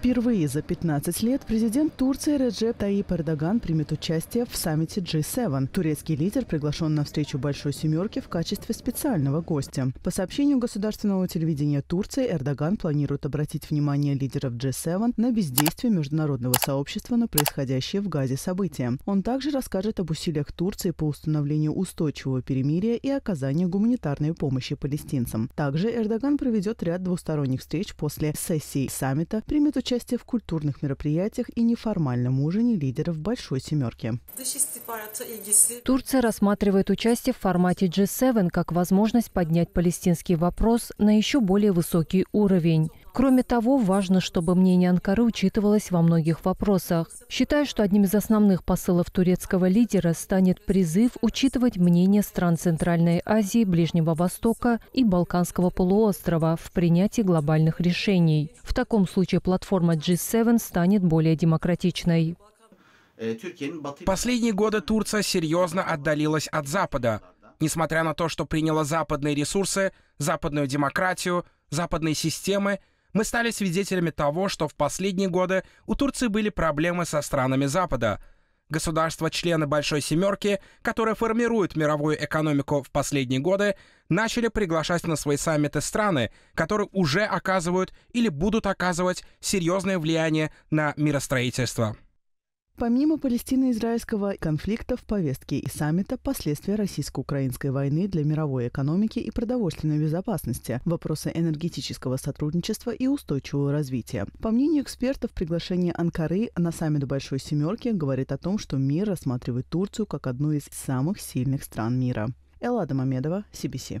Впервые за 15 лет президент Турции Реджеп Таип Эрдоган примет участие в саммите G7. Турецкий лидер приглашен на встречу Большой Семерки в качестве специального гостя. По сообщению государственного телевидения Турции, Эрдоган планирует обратить внимание лидеров G7 на бездействие международного сообщества на происходящее в Газе события. Он также расскажет об усилиях Турции по установлению устойчивого перемирия и оказанию гуманитарной помощи палестинцам. Также Эрдоган проведет ряд двусторонних встреч после сессии саммита, примет участие участие в культурных мероприятиях и неформальном ужине лидеров «Большой семерки». Турция рассматривает участие в формате G7 как возможность поднять палестинский вопрос на еще более высокий уровень. Кроме того, важно, чтобы мнение Анкары учитывалось во многих вопросах. Считаю, что одним из основных посылов турецкого лидера станет призыв учитывать мнение стран Центральной Азии, Ближнего Востока и Балканского полуострова в принятии глобальных решений. В таком случае платформа G7 станет более демократичной. Последние годы Турция серьезно отдалилась от Запада. Несмотря на то, что приняла западные ресурсы, западную демократию, западные системы – мы стали свидетелями того, что в последние годы у Турции были проблемы со странами Запада. Государства-члены Большой Семерки, которые формируют мировую экономику в последние годы, начали приглашать на свои саммиты страны, которые уже оказывают или будут оказывать серьезное влияние на миростроительство. Помимо палестино-израильского конфликта в повестке и саммита «Последствия российско-украинской войны для мировой экономики и продовольственной безопасности», вопросы энергетического сотрудничества и устойчивого развития. По мнению экспертов, приглашение Анкары на саммит «Большой семерки» говорит о том, что мир рассматривает Турцию как одну из самых сильных стран мира. Эллада Мамедова, CBC.